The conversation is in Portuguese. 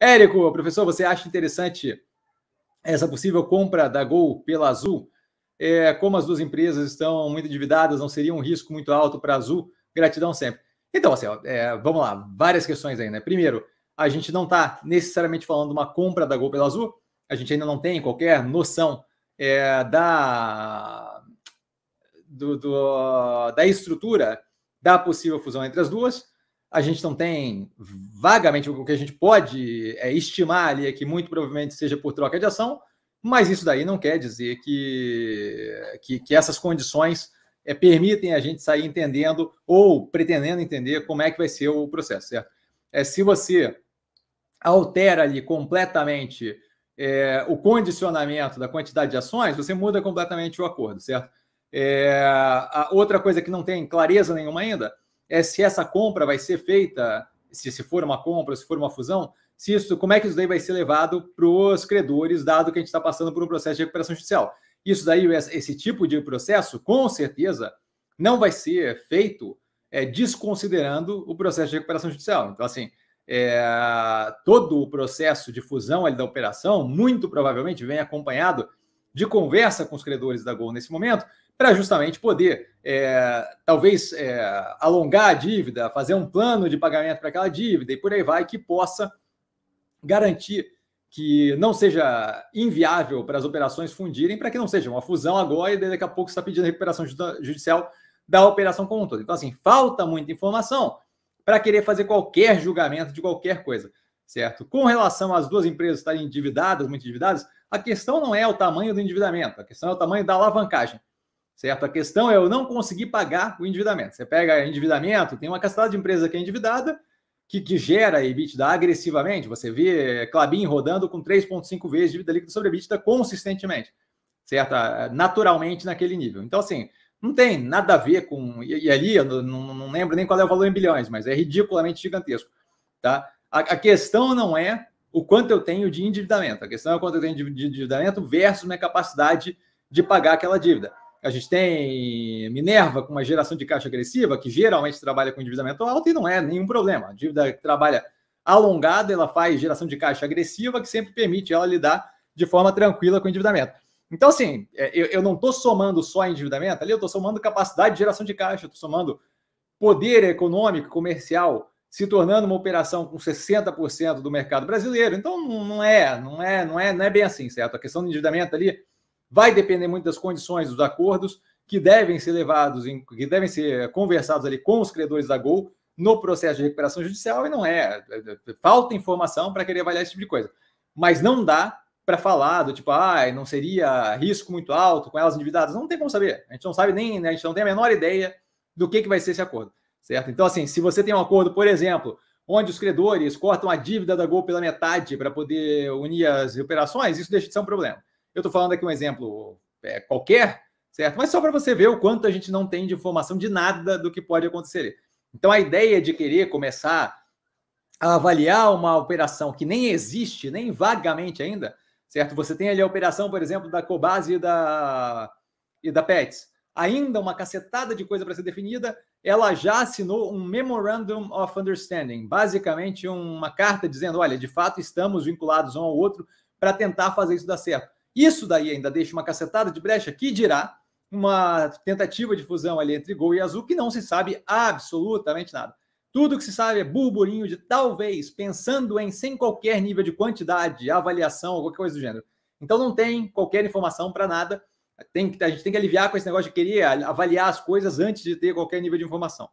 Érico, professor, você acha interessante essa possível compra da Gol pela Azul? É, como as duas empresas estão muito endividadas, não seria um risco muito alto para a Azul? Gratidão sempre. Então, assim, é, vamos lá, várias questões aí, né? Primeiro, a gente não está necessariamente falando de uma compra da Gol pela Azul, a gente ainda não tem qualquer noção é, da, do, do, da estrutura da possível fusão entre as duas a gente não tem vagamente o que a gente pode é, estimar ali é que muito provavelmente seja por troca de ação, mas isso daí não quer dizer que, que, que essas condições é, permitem a gente sair entendendo ou pretendendo entender como é que vai ser o processo, certo? É, se você altera ali completamente é, o condicionamento da quantidade de ações, você muda completamente o acordo, certo? É, a outra coisa que não tem clareza nenhuma ainda é se essa compra vai ser feita, se, se for uma compra, se for uma fusão, se isso, como é que isso daí vai ser levado para os credores, dado que a gente está passando por um processo de recuperação judicial. Isso daí, esse tipo de processo, com certeza, não vai ser feito é, desconsiderando o processo de recuperação judicial. Então, assim, é, todo o processo de fusão ali da operação, muito provavelmente, vem acompanhado de conversa com os credores da Gol nesse momento, para justamente poder, é, talvez, é, alongar a dívida, fazer um plano de pagamento para aquela dívida e por aí vai, que possa garantir que não seja inviável para as operações fundirem, para que não seja uma fusão agora e daqui a pouco está pedindo recuperação judicial da operação como um todo. Então, assim, falta muita informação para querer fazer qualquer julgamento de qualquer coisa, certo? Com relação às duas empresas estarem endividadas, muito endividadas, a questão não é o tamanho do endividamento, a questão é o tamanho da alavancagem. Certo? A questão é eu não conseguir pagar o endividamento. Você pega endividamento, tem uma castada de empresa que é endividada, que, que gera EBITDA agressivamente. Você vê Clabin rodando com 3,5 vezes dívida líquida sobre EBITDA consistentemente, certo? Naturalmente naquele nível. Então, assim, não tem nada a ver com. E, e ali eu não, não, lembro nem qual é o valor em bilhões, mas é ridiculamente gigantesco, tá? A, a questão não é o quanto eu tenho de endividamento. A questão é o quanto eu tenho de endividamento versus minha capacidade de pagar aquela dívida. A gente tem Minerva com uma geração de caixa agressiva, que geralmente trabalha com endividamento alto e não é nenhum problema. A dívida que trabalha alongada, ela faz geração de caixa agressiva, que sempre permite ela lidar de forma tranquila com o endividamento. Então, assim, é, eu, eu não estou somando só endividamento ali, eu estou somando capacidade de geração de caixa, estou somando poder econômico, comercial se tornando uma operação com 60% do mercado brasileiro. Então não é, não é, não é, não é bem assim, certo? A questão do endividamento ali vai depender muito das condições dos acordos que devem ser levados em, que devem ser conversados ali com os credores da Gol no processo de recuperação judicial e não é, é, é falta informação para querer avaliar esse tipo de coisa. Mas não dá para falar do tipo, ah, não seria risco muito alto com elas endividadas. Não tem como saber. A gente não sabe nem, né, a gente não tem a menor ideia do que, que vai ser esse acordo certo? Então, assim, se você tem um acordo, por exemplo, onde os credores cortam a dívida da Gol pela metade para poder unir as operações, isso deixa de ser um problema. Eu estou falando aqui um exemplo é, qualquer, certo? Mas só para você ver o quanto a gente não tem de informação de nada do que pode acontecer. Então, a ideia de querer começar a avaliar uma operação que nem existe, nem vagamente ainda, certo? Você tem ali a operação, por exemplo, da Cobase e da, e da Pets ainda uma cacetada de coisa para ser definida, ela já assinou um Memorandum of Understanding, basicamente uma carta dizendo, olha, de fato estamos vinculados um ao outro para tentar fazer isso dar certo. Isso daí ainda deixa uma cacetada de brecha que dirá uma tentativa de fusão ali entre Gol e Azul que não se sabe absolutamente nada. Tudo que se sabe é burburinho de talvez, pensando em sem qualquer nível de quantidade, avaliação ou qualquer coisa do gênero. Então não tem qualquer informação para nada. Tem, a gente tem que aliviar com esse negócio de querer avaliar as coisas antes de ter qualquer nível de informação.